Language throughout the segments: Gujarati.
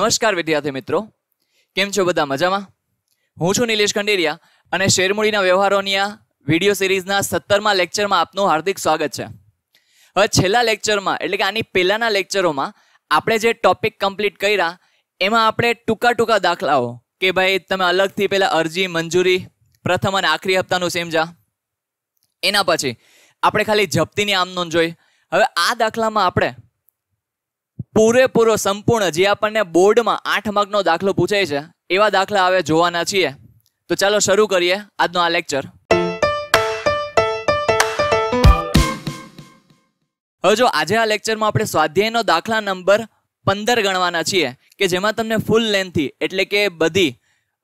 નમસ્કાર વિદ્યાર્થી મિત્રો કેમ છો બધા મજામાં હું છું નિલેશ ખંડેરિયા અને શેરમૂડીના વ્યવહારોની આ વિડીયો સિરીઝના સત્તરમાં લેક્ચરમાં આપનું હાર્દિક સ્વાગત છે હવે છેલ્લા લેક્ચરમાં એટલે કે આની પહેલાંના લેક્ચરોમાં આપણે જે ટોપિક કમ્પ્લીટ કર્યા એમાં આપણે ટૂંકા ટૂંકા દાખલાઓ કે ભાઈ તમે અલગથી પહેલાં અરજી મંજૂરી પ્રથમ અને આખરી હપ્તાનું સેમજા એના પછી આપણે ખાલી જપ્તીની આમ જોઈ હવે આ દાખલામાં આપણે પૂરેપૂરો સંપૂર્ણ જે આપણને બોર્ડમાં આઠ માર્કનો દાખલો પૂછાય છે એવા દાખલા હવે જોવાના છીએ તો ચાલો શરૂ કરીએ આજનો આ લેક્ચર હવે જો આજે આ લેક્ચરમાં આપણે સ્વાધ્યાયનો દાખલા નંબર પંદર ગણવાના છીએ કે જેમાં તમને ફૂલ લેન્થથી એટલે કે બધી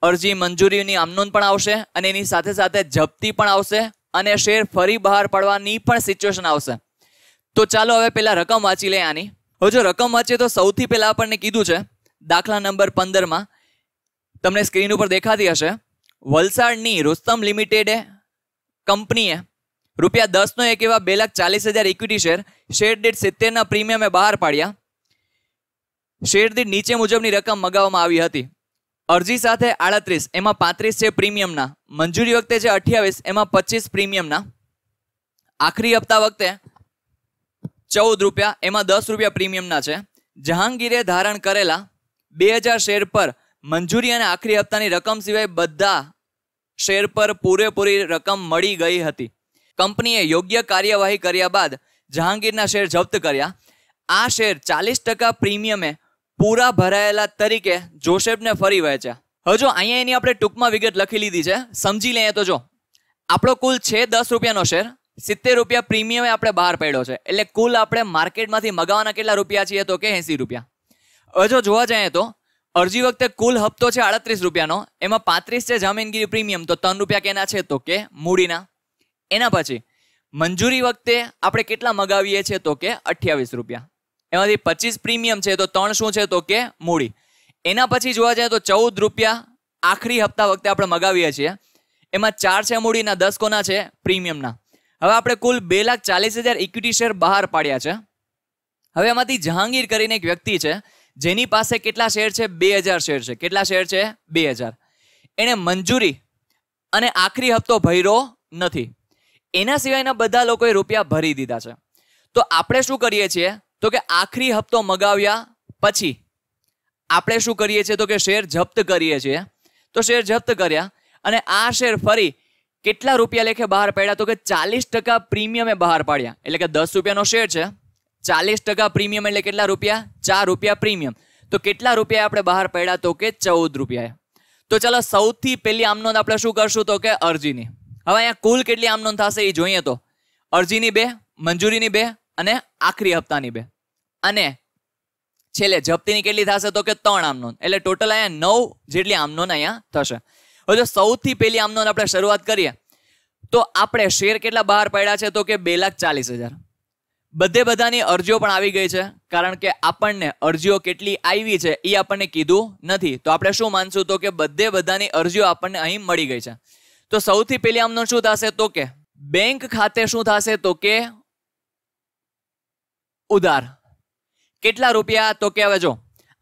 અરજી મંજૂરીની આમનોન પણ આવશે અને એની સાથે સાથે જપ્તી પણ આવશે અને શેર ફરી બહાર પડવાની પણ સિચ્યુએશન આવશે તો ચાલો હવે પહેલાં રકમ વાંચી લઈએ આની હવે જો રકમ વાંચીએ તો સૌથી પહેલાં આપણને કીધું છે દાખલા નંબર પંદરમાં તમને સ્ક્રીન ઉપર દેખાતી હશે વલસાડની રોસ્તમ લિમિટેડે કંપનીએ રૂપિયા દસનો એક એવા બે લાખ ચાલીસ હજાર ઇક્વિટી શેર શેર દીઠ સિત્તેરના પ્રીમિયમે બહાર પાડ્યા શેર દીઠ નીચે મુજબની રકમ મગાવવામાં આવી હતી અરજી સાથે આડત્રીસ એમાં પાંત્રીસ છે પ્રીમિયમના મંજૂરી વખતે છે અઠ્યાવીસ એમાં પચીસ પ્રીમિયમના આખરી હપ્તા વખતે ચૌદ રૂપિયા એમાં દસ રૂપિયા પ્રીમિયમના છે જહાંગીરે ધારણ કરેલા બે હજાર શેર પર મંજૂરી અને આખરી હપ્તાની રકમ સિવાય બધા શેર પર પૂરેપૂરી રકમ મળી ગઈ હતી કંપનીએ યોગ્ય કાર્યવાહી કર્યા બાદ જહાંગીરના શેર જપ્ત કર્યા આ શેર ચાલીસ ટકા પ્રીમિયમે પૂરા ભરાયેલા તરીકે જોસેફને ફરી વહેંચ્યા હજુ અહીંયા એની આપણે ટૂંકમાં વિગત લખી લીધી છે સમજી લઈએ તો જો આપણો કુલ છે દસ રૂપિયાનો શેર સિત્તેર રૂપિયા પ્રીમિયમે આપણે બહાર પડ્યો છે એટલે કુલ આપણે માર્કેટમાંથી મગાવવાના કેટલા રૂપિયા છીએ તો કે એંસી રૂપિયા જો જોવા જઈએ તો અરજી વખતે કુલ હપ્તો છે આડત્રીસ રૂપિયાનો એમાં પાંત્રીસ છે જમીનગીરી પ્રીમિયમ તો ત્રણ રૂપિયા કેના છે તો કે મૂડીના એના પછી મંજૂરી વખતે આપણે કેટલા મગાવીએ છીએ તો કે અઠ્યાવીસ રૂપિયા એમાંથી પચીસ પ્રીમિયમ છે તો ત્રણ શું છે તો કે મૂડી એના પછી જોવા જઈએ તો ચૌદ રૂપિયા આખરી હપ્તા વખતે આપણે મગાવીએ છીએ એમાં ચાર છે મૂડીના દસ કોના છે પ્રીમિયમના હવે આપણે કુલ બે લાખ ચાલીસ હજાર ઇક્વિટી શેર બહાર પાડ્યા છે હવે આમાંથી જહાંગીર કરીને એક વ્યક્તિ છે જેની પાસે કેટલા શેર છે બે હજાર શેર છે કેટલા શેર છે બે હજાર એણે મંજૂરી અને આખરી હપ્તો ભર્યો નથી એના સિવાયના બધા લોકોએ રૂપિયા ભરી દીધા છે તો આપણે શું કરીએ છીએ તો કે આખરી હપ્તો મગાવ્યા પછી આપણે શું કરીએ છીએ તો કે શેર જપ્ત કરીએ છીએ તો શેર જપ્ત કર્યા અને આ શેર ફરી કેટલા રૂપિયા લેખે બહાર પાડ્યા તો કે ચાલીસ ટકા પ્રીમિયમે બહાર પાડ્યા એટલે કે દસ રૂપિયાનો શેર છે ચાલીસ ટકા પ્રીમિયમ એટલે કેટલા રૂપિયા ચાર રૂપિયા પ્રીમિયમ તો કેટલા રૂપિયા આપણે બહાર પડ્યા તો કે ચૌદ રૂપિયા તો ચાલો સૌથી પહેલી આમનોંધ આપણે શું કરશું તો કે અરજીની હવે અહીંયા કુલ કેટલી આમનોંધ થશે એ જોઈએ તો અરજીની બે મંજૂરીની બે અને આખરી હપ્તાની બે અને છેલ્લે જપ્તીની કેટલી થશે તો કે ત્રણ આમનોંધ એટલે ટોટલ અહીંયા નવ જેટલી આમનોંધ અહીંયા થશે હવે જો સૌથી પહેલી આમનો આપણે શરૂઆત કરીએ તો આપણે શેર કેટલા બહાર પડ્યા છે તો કે બે લાખ ચાલીસ હજાર બધે બધાની અરજીઓ પણ આવી ગઈ છે કારણ કે આપણને અરજીઓ કેટલી આવી છે એ આપણને કીધું નથી તો આપણે શું માનશું તો કે બધે બધાની અરજીઓ આપણને અહીં મળી ગઈ છે તો સૌથી પહેલી આમનો શું થશે તો કે બેંક ખાતે શું થશે તો કે ઉધાર કેટલા રૂપિયા તો કે હવે જો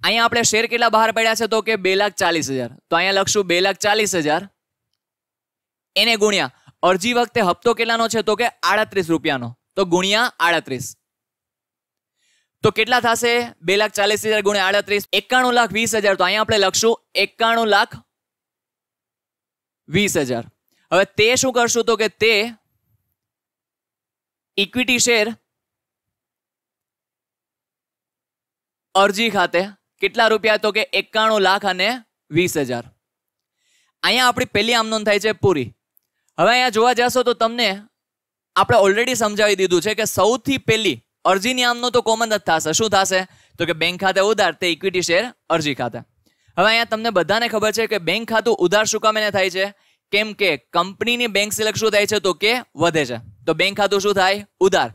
અહીંયા આપણે શેર કેટલા બહાર પડ્યા છે તો કે બે લાખ ચાલીસ હજાર તો અહીંયા લખશું બે લાખ ચાલીસ હજાર એને ગુણ્યા અરજી વખતે હપ્તો કેટલાનો છે તો કે આડત્રીસ રૂપિયાનો તો ગુણ્યા આડત્રીસ તો કેટલા થશે બે લાખ ચાલીસ હજાર ગુણ્યા આડત્રીસ એકાણું લાખ વીસ હજાર તો અહીંયા આપણે લખશું એકાણું લાખ વીસ હજાર હવે તે શું કરશું તો કે તે ઇક્વિટી શેર અરજી ખાતે કેટલા રૂપિયા તો કે એકાણું લાખ અને વીસ હજાર અહીંયા આપણી પહેલી આમનોંધ થાય છે પૂરી હવે અહીંયા જોવા જશો તો તમને આપણે ઓલરેડી સમજાવી દીધું છે કે સૌથી પહેલી અરજીની આમનો તો કોમન જ થશે શું થશે તો કે બેંક ખાતે ઉધાર તે ઇક્વિટી શેર અરજી ખાતે હવે અહીંયા તમને બધાને ખબર છે કે બેંક ખાતું ઉધાર શું કામ થાય છે કેમ કે કંપનીની બેંક સિલેક્ટ શું થાય છે તો કે વધે છે તો બેંક ખાતું શું થાય ઉધાર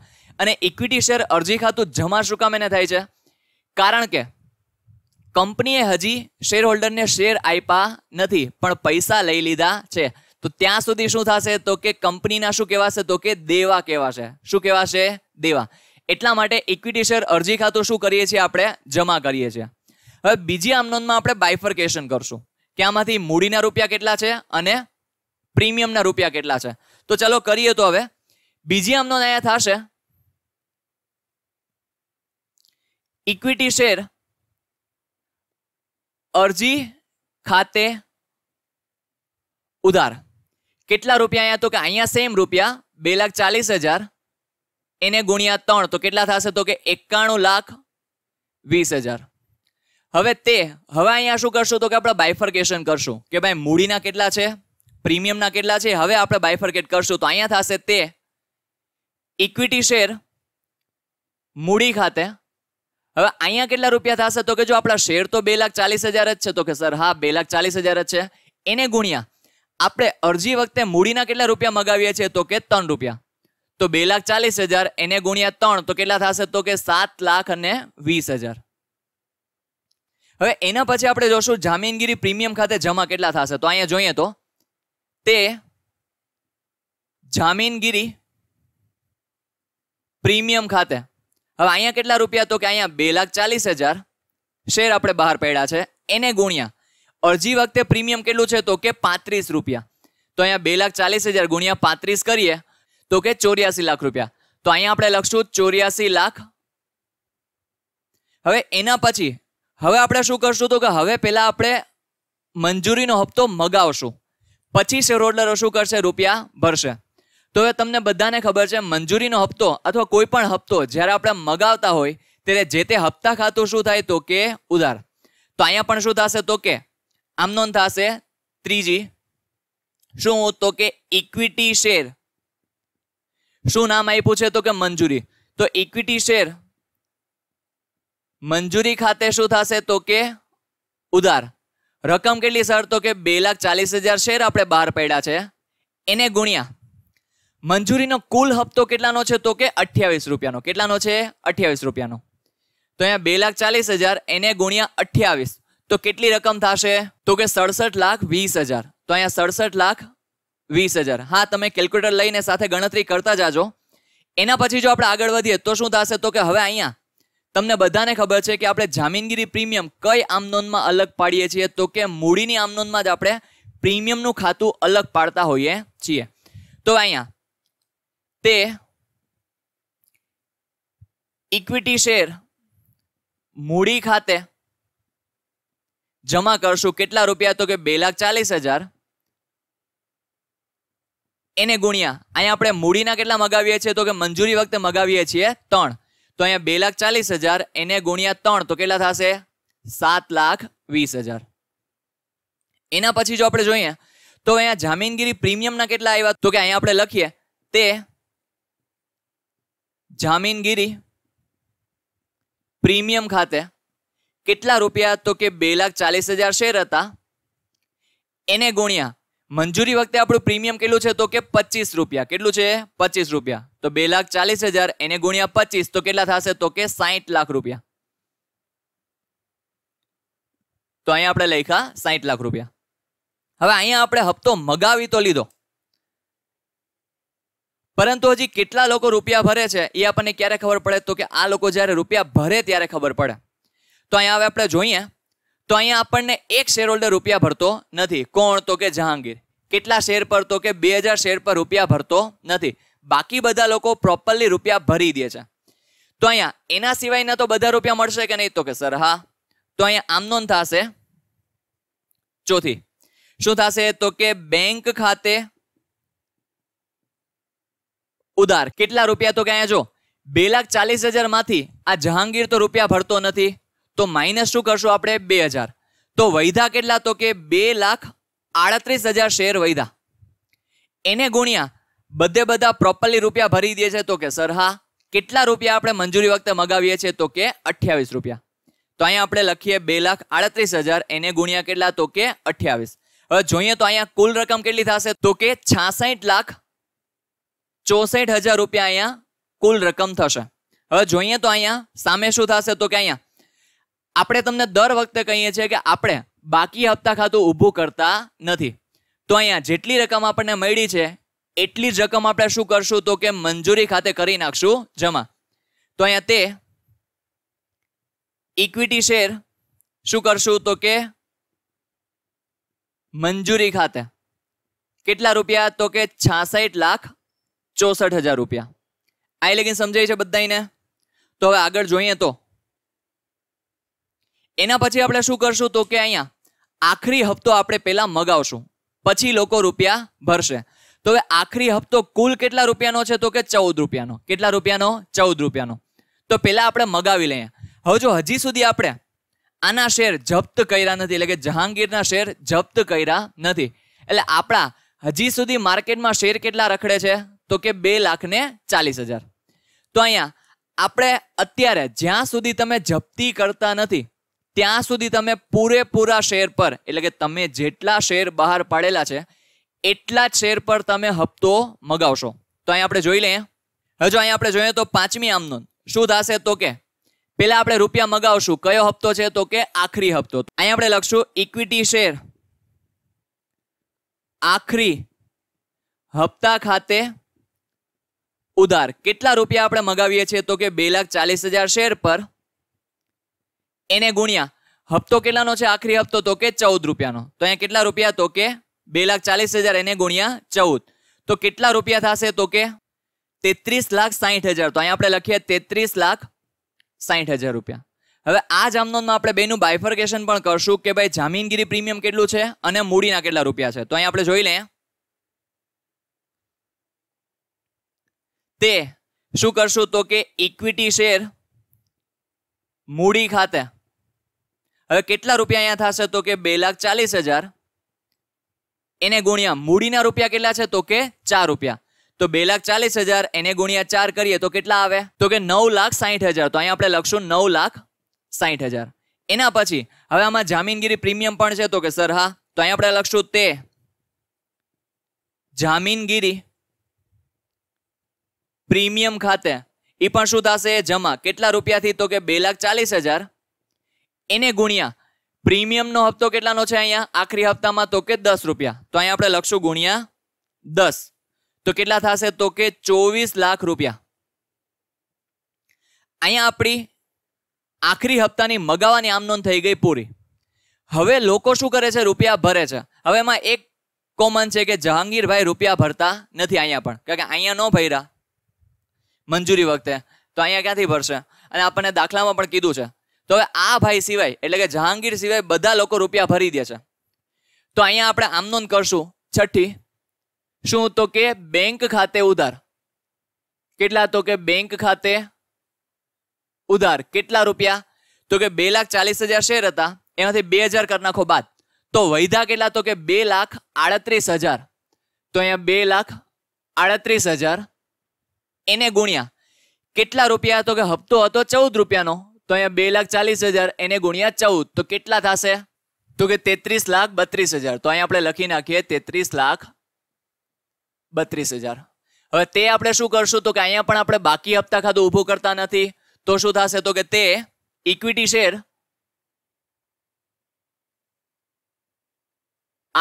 અને ઇક્વિટી શેર અરજી ખાતું જમા શું કામ એને થાય છે કારણ કે કંપનીએ હજી શેર હોલ્ડરને શેર આપ્યા નથી પણ પૈસા લઈ લીધા છે તો ત્યાં સુધી શું થશે તો કે કંપનીના શું કહેવાશે તો કે દેવા કહેવાશે શું કહેવાશે દેવા એટલા માટે ઇક્વિટી શેર અરજી ખાતું શું કરીએ છીએ આપણે જમા કરીએ છીએ હવે બીજી આમનોનમાં આપણે બાયફર્કેશન કરશું કે આમાંથી મૂડીના રૂપિયા કેટલા છે અને પ્રીમિયમના રૂપિયા કેટલા છે તો ચાલો કરીએ તો હવે બીજી આમ અહીંયા થશે ઇક્વિટી શેર અરજી ખાતે ઉધાર કેટલા રૂપિયા અહીંયા તો કે અહીંયા સેમ રૂપિયા બે લાખ ચાલીસ હજાર એને ગુણ્યા ત્રણ તો કેટલા થશે તો કે એકાણું લાખ વીસ હજાર હવે તે હવે અહીંયા શું કરશું તો કે આપણે બાયફર્કેશન કરશું કે ભાઈ મૂડીના કેટલા છે પ્રીમિયમના કેટલા છે હવે આપણે બાયફર્કેટ કરશું તો અહીંયા થશે તે ઇક્વિટી શેર મૂડી ખાતે હવે અહીંયા કેટલા રૂપિયા થશે તો કે જો આપણા શેર તો બે લાખ ચાલીસ હજાર જ છે તો કે સર હા બે લાખ ચાલીસ હજાર જ છે એને ગુણ્યા આપણે અરજી વખતે મૂડીના કેટલા રૂપિયા મગાવીએ છીએ તો કે ત્રણ રૂપિયા તો બે લાખ ચાલીસ હજાર એને ગુણ્યા ત્રણ તો કેટલા થશે તો કે સાત લાખ અને વીસ હજાર હવે એના પછી આપણે જોશું જામીનગીરી પ્રીમિયમ ખાતે જમા કેટલા થશે તો અહીંયા જોઈએ તો તે જામીનગીરી પ્રીમિયમ ખાતે હવે અહીંયા કેટલા રૂપિયા તો કે અહીંયા બે લાખ ચાલીસ હજાર શેર આપણે બહાર પડ્યા છે એને ગુણ્યા અરજી વખતે પ્રીમિયમ કેટલું છે તો કે પાંત્રીસ રૂપિયા તો અહીંયા બે લાખ ચાલીસ હજાર ગુણ્યા પાંત્રીસ કરીએ તો કે ચોર્યાસી લાખ રૂપિયા તો અહીંયા આપણે લખશું ચોર્યાસી લાખ હવે એના પછી હવે આપણે શું કરશું તો કે હવે પહેલાં આપણે મંજૂરીનો હપ્તો મગાવશું પછી શેર હોલ્ડરો શું કરશે રૂપિયા ભરશે તો તમને બધાને ખબર છે મંજૂરીનો હપ્તો અથવા કોઈ પણ હપ્તો જ્યારે આપણે મગાવતા હોય ત્યારે જે તે હપ્તા ખાતું શું થાય તો કે ઉધાર તો અહીંયા પણ શું થશે તો કે આમ આમનો થશે ત્રીજી શું તો કે ઇક્વિટી શેર શું નામ આપ્યું છે તો કે મંજૂરી તો ઇક્વિટી શેર મંજૂરી ખાતે શું થશે તો કે ઉધાર રકમ કેટલી સર તો કે બે લાખ ચાલીસ હજાર શેર આપણે બહાર પડ્યા છે એને ગુણ્યા મંજૂરીનો કુલ હપ્તો કેટલાનો છે તો કે અઠ્યાવીસ રૂપિયાનો કેટલાનો છે અઠ્યાવીસ રૂપિયાનો તો અહીંયા બે લાખ ચાલીસ હજાર એને ગુણ્યા અઠ્યાવીસ તો કેટલી રકમ થશે તો કે સડસઠ લાખ વીસ હજાર તો અહીંયા સડસઠ લાખ વીસ હજાર હા તમે કેલ્ક્યુલેટર લઈને સાથે ગણતરી કરતા જાજો એના પછી જો આપણે આગળ વધીએ તો શું થશે તો કે હવે અહીંયા તમને બધાને ખબર છે કે આપણે જામીનગીરી પ્રીમિયમ કઈ આમનોનમાં અલગ પાડીએ છીએ તો કે મૂડીની આમનોનમાં જ આપણે પ્રીમિયમનું ખાતું અલગ પાડતા હોઈએ છીએ તો અહીંયા તે ઇક્વિટી શેર મૂડી ખાતે જમા કરશું કેટલા રૂપિયા તો કે બે લાખ ચાલીસ હજાર એને ગુણ્યા અહીંયા આપણે મૂડીના કેટલા મગાવીએ છીએ તો કે મંજૂરી વખતે મગાવીએ છીએ ત્રણ તો અહીંયા બે લાખ ચાલીસ હજાર એને ગુણ્યા ત્રણ તો કેટલા થશે સાત લાખ વીસ હજાર એના પછી જો આપણે જોઈએ તો અહીંયા જામીનગીરી પ્રીમિયમના કેટલા આવ્યા તો કે અહીંયા આપણે લખીએ તે જામીનગીરી પ્રીમિયમ ખાતે કેટલા રૂપિયા તો કે બે લાખ ચાલીસ હજાર શેર હતા એને ગુણ્યા મંજૂરી વખતે આપણું પ્રીમિયમ કેટલું છે તો કે પચીસ રૂપિયા કેટલું છે પચીસ રૂપિયા તો બે લાખ ચાલીસ હજાર એને ગુણ્યા પચીસ તો કેટલા થશે તો કે સાહીઠ લાખ રૂપિયા તો અહીંયા આપણે લખ્યા સાહીઠ લાખ રૂપિયા હવે અહીંયા આપણે હપ્તો મગાવી તો લીધો પરંતુ હજી કેટલા લોકો રૂપિયા ભરે છે એ આપણને ક્યારે ખબર પડે તો કે આ લોકો જ્યારે રૂપિયા ભરે ત્યારે ખબર પડે તો અહીંયા હવે આપણે જોઈએ તો અહીંયા આપણને એક શેર હોલ્ડર રૂપિયા ભરતો નથી કોણ તો કે જહાંગીર કેટલા શેર પર તો કે બે હજાર શેર પર રૂપિયા ભરતો નથી બાકી બધા લોકો પ્રોપરલી રૂપિયા ભરી દે છે તો અહીંયા એના સિવાયના તો બધા રૂપિયા મળશે કે નહીં તો કે સર હા તો અહીંયા આમ નોંધ થશે ચોથી શું થશે તો કે બેંક ખાતે ઉદાર કેટલા રૂપિયા તો ક્યાં જો બે લાખ ચાલીસ હજારમાંથી આ જહાંગીર તો રૂપિયા ભરતો નથી તો માઇનસ શું કરશું આપણે બે હજાર તો વૈધા કેટલા તો કે બે લાખ આડત્રીસ હજાર શેર વૈધા એને ગુણ્યા બધે બધા પ્રોપરલી રૂપિયા ભરી દે છે તો કે સર હા કેટલા રૂપિયા આપણે મંજૂરી વખતે મગાવીએ છીએ તો કે અઠ્યાવીસ રૂપિયા તો અહીંયા આપણે લખીએ બે લાખ આડત્રીસ હજાર એને ગુણ્યા કેટલા તો કે અઠ્યાવીસ હવે જોઈએ તો અહીંયા કુલ રકમ કેટલી થશે તો કે છાસઠ લાખ ચોસઠ હજાર રૂપિયા અહીંયા કુલ રકમ થશે હવે જોઈએ તો અહીંયા સામે શું થશે તો કે અહીંયા આપણે તમને દર વખતે કહીએ છીએ કે આપણે બાકી હપ્તા ખાતું ઊભું કરતા નથી તો અહીંયા જેટલી રકમ આપણને મળી છે એટલી જ રકમ આપણે શું કરશું તો કે મંજૂરી ખાતે કરી નાખશું જમા તો અહીંયા તે ઇક્વિટી શેર શું કરશું તો કે મંજૂરી ખાતે કેટલા રૂપિયા તો કે છાસઠ લાખ ચોસઠ હજાર રૂપિયા આ લગીન સમજાય છે બધાને તો હવે આગળ જોઈએ તો એના પછી આપણે શું કરશું તો કે અહીંયા આખરી હપ્તો આપણે પહેલા મગાવશું પછી લોકો રૂપિયા ભરશે તો હવે આખરી હપ્તો કુલ કેટલા રૂપિયાનો છે તો કે ચૌદ રૂપિયાનો કેટલા રૂપિયાનો ચૌદ રૂપિયાનો તો પહેલા આપણે મગાવી લઈએ હવે જો હજી સુધી આપણે આના શેર જપ્ત કર્યા નથી એટલે કે જહાંગીરના શેર જપ્ત કર્યા નથી એટલે આપણા હજી સુધી માર્કેટમાં શેર કેટલા રખડે છે તો કે બે લાખ ને ચાલીસ હજાર તો અહીંયા આપણે અત્યારે જ્યાં સુધી તમે જપ્તી કરતા નથી ત્યાં સુધી તમે પૂરેપૂરા શેર પર એટલે કે તમે જેટલા શેર બહાર પાડેલા છે એટલા જ શેર પર તમે હપ્તો મગાવશો તો અહીં આપણે જોઈ લઈએ હજુ અહીંયા આપણે જોઈએ તો પાંચમી આમનો શું થશે તો કે પહેલાં આપણે રૂપિયા મગાવશું કયો હપ્તો છે તો કે આખરી હપ્તો અહીંયા આપણે લખશું ઇક્વિટી શેર આખરી હપ્તા ખાતે ઉધાર કેટલા રૂપિયા આપણે મગાવીએ છીએ તો કે બે લાખ ચાલીસ હજાર શેર પર એને ગુણ્યા હપ્તો કેટલાનો છે આખરી હપ્તો તો કે ચૌદ રૂપિયાનો તો અહીંયા કેટલા રૂપિયા તો કે બે લાખ ચાલીસ હજાર એને ગુણ્યા ચૌદ તો કેટલા રૂપિયા થશે તો કે તેત્રીસ લાખ સાહીઠ હજાર તો અહીંયા આપણે લખીએ તેત્રીસ લાખ સાહીઠ હજાર રૂપિયા હવે આ જામનોનમાં આપણે બેનું બાયફર્કેશન પણ કરશું કે ભાઈ જામીનગીરી પ્રીમિયમ કેટલું છે અને મૂડીના કેટલા રૂપિયા છે તો અહીંયા આપણે જોઈ લઈએ તે શું કરશું તો કે ઇક્વિટી શેર મૂડી ખાતે હવે કેટલા રૂપિયા અહીંયા થશે તો કે બે લાખ ચાલીસ હજાર એને ગુણ્યા મૂડીના રૂપિયા કેટલા છે તો કે ચાર રૂપિયા તો બે લાખ ચાલીસ હજાર એને ગુણ્યા ચાર કરીએ તો કેટલા આવે તો કે નવ લાખ સાહીઠ હજાર તો અહીંયા આપણે લખશું નવ લાખ સાહીઠ હજાર એના પછી હવે આમાં જામીનગીરી પ્રીમિયમ પણ છે તો કે સર હા તો અહીંયા આપણે લખશું તે જામીનગીરી પ્રીમિયમ ખાતે એ પણ શું થશે જમા કેટલા રૂપિયાથી તો કે બે લાખ ચાલીસ હજાર એને ગુણ્યા પ્રીમિયમનો હપ્તો કેટલાનો છે અહીંયા આખરી હપ્તામાં તો કે દસ રૂપિયા તો અહીંયા આપણે લખશું ગુણ્યા દસ તો કેટલા થશે તો કે ચોવીસ લાખ રૂપિયા અહીંયા આપણી આખરી હપ્તાની મગાવાની આમનોન થઈ ગઈ પૂરી હવે લોકો શું કરે છે રૂપિયા ભરે છે હવે એમાં એક કોમન છે કે જહાંગીરભાઈ રૂપિયા ભરતા નથી અહીંયા પણ કારણ કે અહીંયા ન ભર્યા મંજૂરી વખતે તો અહીંયા ક્યાંથી ભરશે અને આપણને દાખલામાં પણ કીધું છે તો હવે આ ભાઈ સિવાય એટલે કે જહાંગીર સિવાય બધા લોકો રૂપિયા ભરી દે છે તો અહીંયા આપણે આમ નોંધ કરશું છઠ્ઠી શું તો કે બેંક ખાતે ઉધાર કેટલા તો કે બેંક ખાતે ઉધાર કેટલા રૂપિયા તો કે બે લાખ ચાલીસ હજાર શેર હતા એમાંથી બે હજાર કરી નાખો બાદ તો વૈધા કેટલા તો કે બે લાખ આડત્રીસ હજાર તો અહીંયા બે લાખ આડત્રીસ હજાર એને ગુણ્યા કેટલા રૂપિયા હતો કે હપ્તો હતો ચૌદ રૂપિયાનો તો અહીંયા બે લાખ ચાલીસ હજાર એને ગુણ્યા ચૌદ તો કેટલા થશે તો કે તેત્રીસ લાખ બત્રીસ હજાર તો અહીંયા આપણે લખી નાખીએ તેત્રીસ લાખ બત્રીસ હજાર હવે તે આપણે શું કરશું તો કે અહીંયા પણ આપણે બાકી હપ્તા ખાતું ઊભું કરતા નથી તો શું થશે તો કે તે ઇક્વિટી શેર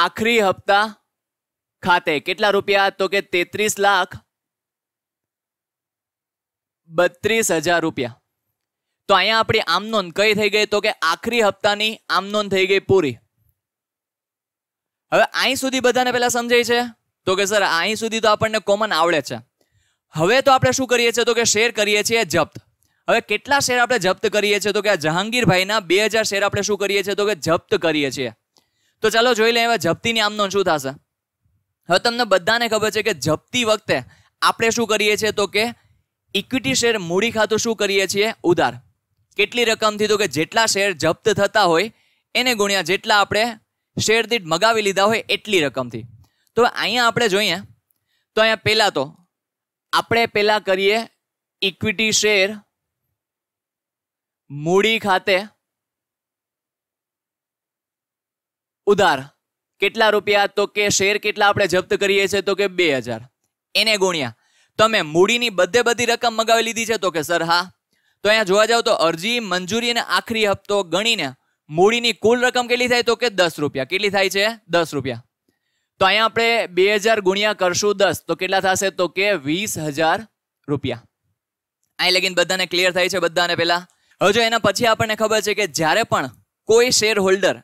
આખરી હપ્તા ખાતે કેટલા રૂપિયા તો કે તેત્રીસ લાખ બત્રીસ હજાર રૂપિયા તો અહીંયા આપણી આમનોન કઈ થઈ ગઈ તો કે આખરી હપ્તાની આમનોન થઈ ગઈ પૂરી હવે અહીં સુધી બધાને પહેલા સમજાય છે તો કે સર અહીં સુધી તો આપણને કોમન આવડે છે હવે તો આપણે શું કરીએ છીએ તો કે શેર કરીએ છીએ જપ્ત હવે કેટલા શેર આપણે જપ્ત કરીએ છીએ તો કે જહાંગીરભાઈના બે હજાર શેર આપણે શું કરીએ છીએ તો કે જપ્ત કરીએ છીએ તો ચાલો જોઈ લઈએ હવે જપ્તીની આમનોન શું થશે હવે તમને બધાને ખબર છે કે જપ્તી વખતે આપણે શું કરીએ છીએ તો કે ઇક્વિટી શેર મૂડી ખાતું શું કરીએ છીએ ઉધાર કેટલી રકમથી તો કે જેટલા શેર જપ્ત થતા હોય એને ગુણ્યા જેટલા આપણે શેર દીઠ મગાવી લીધા હોય એટલી રકમથી તો અહીંયા આપણે જોઈએ તો અહીંયા પહેલાં તો આપણે પહેલાં કરીએ ઇક્વિટી શેર મૂડી ખાતે ઉધાર કેટલા રૂપિયા તો કે શેર કેટલા આપણે જપ્ત કરીએ છીએ તો કે બે હજાર એને ગુણ્યા તમે મૂડીની બધે બધી રકમ મગાવી લીધી છે તો કે સર હા તો અહીંયા જોવા જાવ તો અરજી મંજૂરી અને આખરી હપ્તો ગણીને મૂડીની કુલ રકમ કેટલી થાય તો કે દસ રૂપિયા કેટલી થાય છે દસ રૂપિયા તો અહીંયા આપણે બે હજાર ગુણ્યા કરશું દસ તો કેટલા થશે તો કે વીસ હજાર રૂપિયા અહીં લગીન બધાને ક્લિયર થાય છે બધાને પહેલા હજુ એના પછી આપણને ખબર છે કે જ્યારે પણ કોઈ શેર હોલ્ડર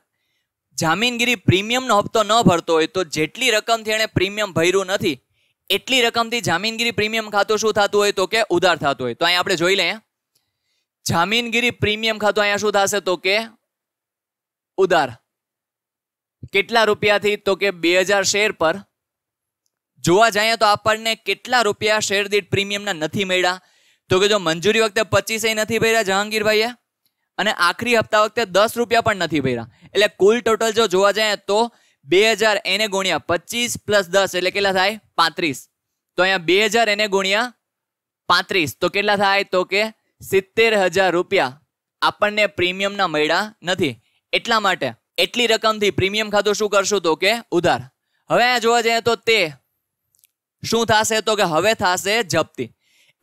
જામીનગીરી પ્રીમિયમનો હપ્તો ન ભરતો હોય તો જેટલી રકમથી એણે પ્રીમિયમ ભર્યું નથી એટલી રકમથી જામીનગીરી પ્રીમિયમ ખાતું શું થતું હોય તો કે ઉધાર થતું હોય તો અહીંયા આપણે જોઈ લઈએ જામીનગીરી પ્રીમિયમ ખાતું અહીંયા શું થશે તો કે ઉધાર કેટલા રૂપિયાથી તો કે બે હજાર શેર પર જોવા જઈએ તો આપણને કેટલા રૂપિયા શેર દીઠ પ્રીમિયમના નથી મળ્યા તો કે જો મંજૂરી વખતે પચીસે નથી ભર્યા જહાંગીરભાઈએ અને આખરી હપ્તા વખતે દસ રૂપિયા પણ નથી ભર્યા એટલે કુલ ટોટલ જો જોવા જઈએ તો બે હજાર એને ગુણ્યા પચીસ પ્લસ દસ એટલે કેટલા થાય પાંત્રીસ તો અહીંયા બે હજાર એને ગુણ્યા પાંત્રીસ તો કેટલા થાય તો કે સિત્તેર હજાર રૂપિયા આપણને પ્રીમિયમના મળ્યા નથી એટલા માટે એટલી રકમથી પ્રીમિયમ ખાતું શું કરશું તો કે ઉધાર હવે અહીંયા જોવા જઈએ તો તે શું થશે તો કે હવે થશે જપ્તી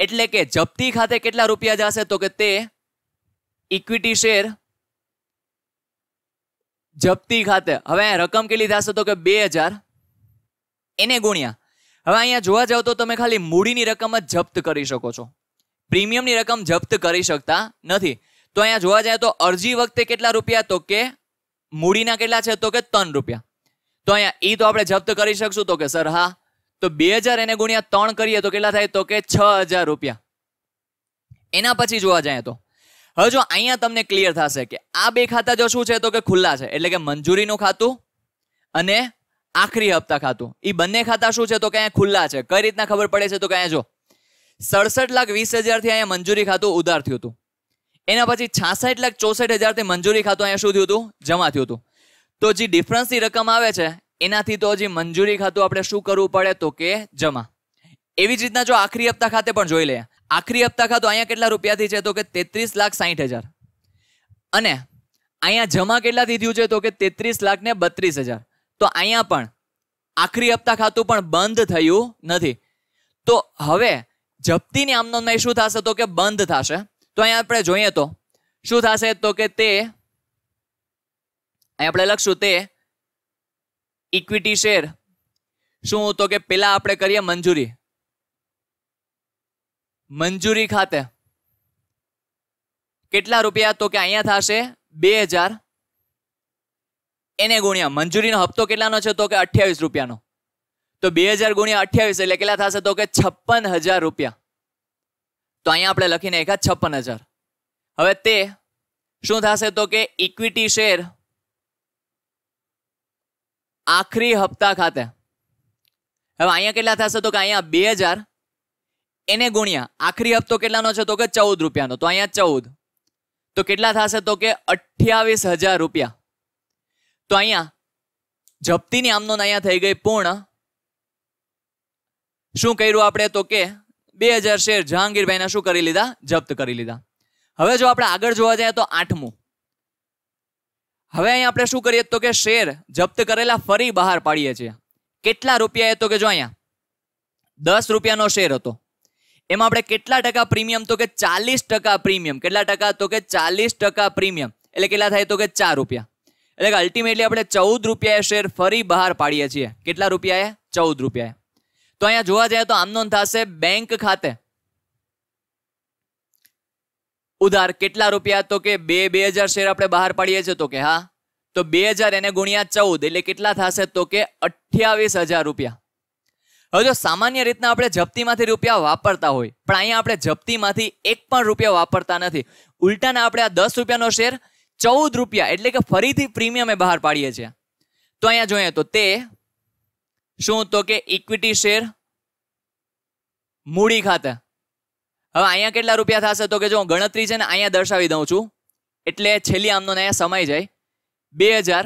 એટલે કે જપ્તી ખાતે કેટલા રૂપિયા જશે તો કે તે ઇક્વિટી શેર જપ્તી ખાતે હવે રકમ કેટલી થશે તો કે બે હજાર એને ગુણ્યા હવે અહીંયા જોવા જાવ તો તમે ખાલી મૂડીની રકમ જ જપ્ત કરી શકો છો પ્રીમિયમની રકમ જપ્ત કરી શકતા નથી તો અહીંયા જોવા જાય તો અરજી વખતે કેટલા રૂપિયા તો કે મૂડીના કેટલા છે તો કે ત્રણ રૂપિયા તો અહીંયા એ તો આપણે જપ્ત કરી શકશું તો કે સર હા તો બે હજાર એને ગુણ્યા ત્રણ કરીએ તો કેટલા થાય તો કે છ હજાર રૂપિયા એના પછી જોવા જાય તો હવે જો અહીંયા તમને ક્લિયર થશે કે આ બે ખાતા જો શું છે તો કે ખુલ્લા છે એટલે કે મંજૂરીનું ખાતું અને આખરી હપ્તા ખાતું એ બંને ખાતા શું છે તો કે અહીંયા ખુલ્લા છે કઈ રીતના ખબર પડે છે તો કે અહીંયા જો સડસઠ લાખ વીસ હજારથી અહીંયા મંજૂરી ખાતું ઉધાર થયું હતું એના પછી છાસઠ લાખ ચોસઠ હજારથી મંજૂરી ખાતું અહીંયા શું થયું હતું જમા થયું હતું તો જે ડિફરન્સની રકમ આવે છે એનાથી તો હજી મંજૂરી ખાતું આપણે શું કરવું પડે તો કે જમા એવી જ રીતના જો આખરી હપ્તા ખાતે પણ જોઈ લઈએ આખરી હપ્તા તો અહીંયા કેટલા રૂપિયાથી છે તો કે તેત્રીસ લાખ સાહીઠ હજાર અને અહીંયા જમા કેટલાથી થયું છે તો કે તેત્રીસ લાખ ને બત્રીસ હજાર તો અહીંયા પણ આખરી હપ્તા ખાતું પણ બંધ થયું નથી તો હવે જપ્તીની આમનોંધમાં શું થશે તો કે બંધ થશે તો અહીંયા આપણે જોઈએ તો શું થશે તો કે તે અહીંયા આપણે લખશું તે ઇક્વિટી શેર શું તો કે પેલા આપણે કરીએ મંજૂરી મંજૂરી ખાતે કેટલા રૂપિયા તો કે અહીંયા થશે બે હજાર એને ગુણ્યા મંજૂરીનો હપ્તો કેટલાનો છે તો કે અઠ્યાવીસ રૂપિયાનો તો બે હજાર ગુણ્યા અઠ્યાવીસ એટલે કેટલા થશે તો કે છપ્પન હજાર રૂપિયા તો અહીંયા આપણે લખીને નાખ્યા છપ્પન હજાર હવે તે શું થશે તો કે ઇક્વિટી શેર આખરી હપ્તા ખાતે હવે અહીંયા કેટલા થશે તો કે અહીંયા બે હજાર એને ગુણ્યા આખરી હપ્તો કેટલાનો છે તો કે ચૌદ રૂપિયાનો તો અહીંયા ચૌદ તો કેટલા થશે તો કે અઠ્યાવીસ હજાર રૂપિયા તો અહીંયા જપ્તીની આમનો અહીંયા થઈ ગઈ પૂર્ણ શું કર્યું આપણે તો કે બે હજાર શેર જહાંગીરભાઈને શું કરી લીધા જપ્ત કરી લીધા હવે જો આપણે આગળ જોવા જઈએ તો આઠમું હવે અહીંયા આપણે શું કરીએ તો કે શેર જપ્ત કરેલા ફરી બહાર પાડીએ છીએ કેટલા રૂપિયા એ તો કે જો અહીંયા દસ રૂપિયાનો શેર હતો એમાં આપણે કેટલા ટકા પ્રીમિયમ તો કે ચાલીસ ટકા પ્રીમિયમ કેટલા ટકા તો કે ચાલીસ ટકા પ્રીમિયમ એટલે કેટલા થાય તો કે ચાર રૂપિયા એટલે કે અલ્ટિમેટલી આપણે ચૌદ રૂપિયા શેર ફરી બહાર પાડીએ છીએ કેટલા રૂપિયાએ ચૌદ રૂપિયા તો અહીંયા જોવા જઈએ તો આમનો થશે બેંક ખાતે ઉધાર કેટલા રૂપિયા તો કે બે બે હજાર શેર આપણે બહાર પાડીએ છીએ તો કે હા તો બે હજાર એને ગુણ્યા ચૌદ એટલે કેટલા થશે તો કે અઠ્યાવીસ હજાર રૂપિયા હવે જો સામાન્ય રીતના આપણે જપ્તીમાંથી રૂપિયા વાપરતા હોય પણ અહીંયા આપણે જપ્તીમાંથી એક પણ રૂપિયા વાપરતા નથી ઉલટાના આપણે આ દસ રૂપિયાનો શેર ચૌદ રૂપિયા એટલે કે ફરીથી પ્રીમિયમે બહાર પાડીએ છીએ તો અહીંયા જોઈએ તો તે શું તો કે ઇક્વિટી શેર મૂડી ખાતે હવે અહીંયા કેટલા રૂપિયા થશે તો કે જો ગણતરી છે ને અહીંયા દર્શાવી દઉં છું એટલે છેલ્લી આમનો અહીંયા સમય જાય બે હજાર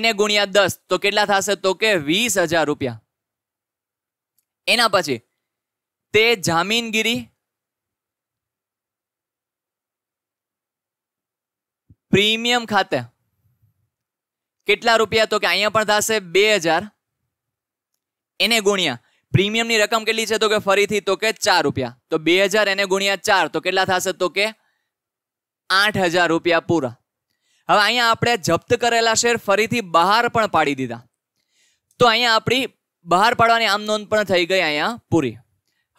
એને ગુણ્યા દસ તો કેટલા થશે તો કે વીસ હજાર રૂપિયા એના પછી તે જામીનગીરી પ્રીમિયમ ખાતે કેટલા રૂપિયા તો કે અહીંયા પણ થશે બે હજાર એને ગુણ્યા પ્રીમિયમની રકમ કેટલી છે તો કે ફરીથી તો કે ચાર રૂપિયા તો બે હજાર એને ગુણ્યા ચાર તો કેટલા થશે તો કે આઠ હજાર રૂપિયા પૂરા હવે અહીંયા આપણે જપ્ત કરેલા શેર ફરીથી બહાર પણ પાડી દીધા તો અહીંયા આપણી બહાર પાડવાની આમ નોંધ પણ થઈ ગઈ અહીંયા પૂરી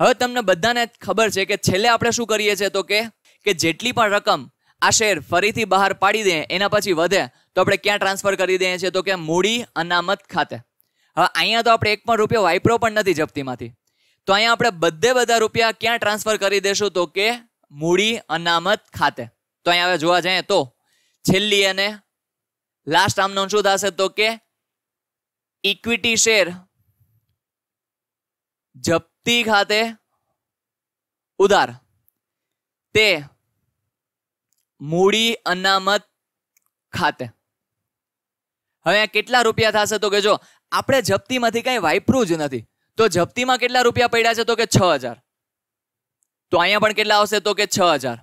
હવે તમને બધાને ખબર છે કે છેલ્લે આપણે શું કરીએ છીએ તો કે કે જેટલી પણ રકમ આ શેર ફરીથી બહાર પાડી દે એના પછી વધે તો આપણે ક્યાં ટ્રાન્સફર કરી દઈએ છીએ તો કે મૂડી અનામત ખાતે હવે અહીંયા તો આપણે એક પણ રૂપિયો વાઇપરો પણ નથી જપ્તીમાંથી તો અહીંયા આપણે બધે બધા રૂપિયા ક્યાં ટ્રાન્સફર કરી દેશું તો કે મૂડી અનામત ખાતે તો અહીંયા હવે જોવા જઈએ તો છેલ્લી અને લાસ્ટ આમનો શું થશે તો કે ઇક્વિટી શેર જપ્તી ખાતે ઉધાર તે મૂડી અનામત ખાતે હવે કેટલા રૂપિયા થશે તો કે જો આપણે જપ્તીમાંથી કાંઈ વાપરું જ નથી તો જપ્તીમાં કેટલા રૂપિયા પડ્યા છે તો કે છ હજાર તો અહીંયા પણ કેટલા આવશે તો કે છ હજાર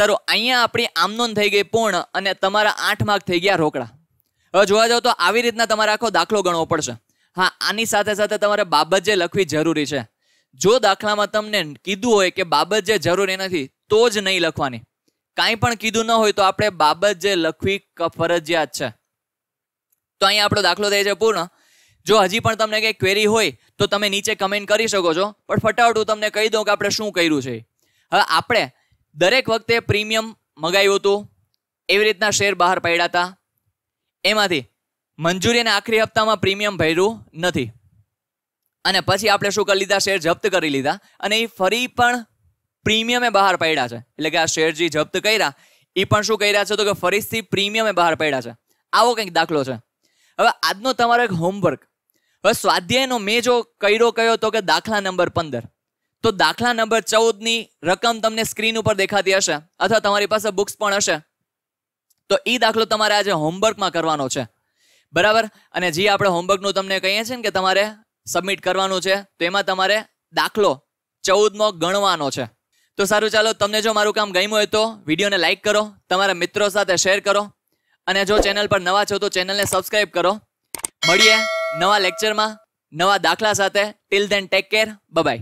સારું અહીંયા આપણી આમનોન થઈ ગઈ પૂર્ણ અને તમારા આઠ માર્ક થઈ ગયા રોકડા હવે જોવા જાવ તો આવી રીતના તમારે આખો દાખલો ગણવો પડશે હા આની સાથે સાથે તમારે બાબત જે લખવી જરૂરી છે જો દાખલામાં તમને કીધું હોય કે બાબત જે જરૂરી નથી તો જ નહીં લખવાની કાંઈ પણ કીધું ન હોય તો આપણે બાબત જે લખવી ફરજિયાત છે તો અહીંયા આપણો દાખલો થઈ છે પૂર્ણ જો હજી પણ તમને કંઈ ક્વેરી હોય તો તમે નીચે કમેન્ટ કરી શકો છો પણ ફટાફટ હું તમને કહી દઉં કે આપણે શું કર્યું છે હવે આપણે દરેક વખતે પ્રીમિયમ મગાવ્યું હતું એવી રીતના શેર બહાર પડ્યા હતા એમાંથી મંજૂરીને આખરી હપ્તામાં પ્રીમિયમ ભર્યું નથી અને પછી આપણે શું કરી લીધા શેર જપ્ત કરી લીધા અને એ ફરી પણ પ્રીમિયમે બહાર પાડ્યા છે એટલે કે આ શેર જે જપ્ત કર્યા એ પણ શું કર્યા છે તો કે ફરીથી પ્રીમિયમે બહાર પડ્યા છે આવો કંઈક દાખલો છે હવે આજનો તમારો એક હોમવર્ક હવે સ્વાધ્યાયનો મેં જો કર્યો કયો તો કે દાખલા નંબર પંદર તો દાખલા નંબર ચૌદની રકમ તમને સ્ક્રીન ઉપર દેખાતી હશે અથવા તમારી પાસે બુક્સ પણ હશે તો એ દાખલો તમારે આજે હોમવર્કમાં કરવાનો છે બરાબર અને જે આપણે હોમવર્કનું તમને કહીએ છીએ કે તમારે સબમિટ કરવાનું છે તો એમાં તમારે દાખલો ચૌદમો ગણવાનો છે તો સારું ચાલો તમને જો મારું કામ ગમ્યું હોય તો વિડીયોને લાઇક કરો તમારા મિત્રો સાથે શેર કરો અને જો ચેનલ પર નવા છો તો ચેનલને સબસ્ક્રાઈબ કરો મળીએ નવા લેક્ચરમાં નવા દાખલા સાથે till then take care bye-bye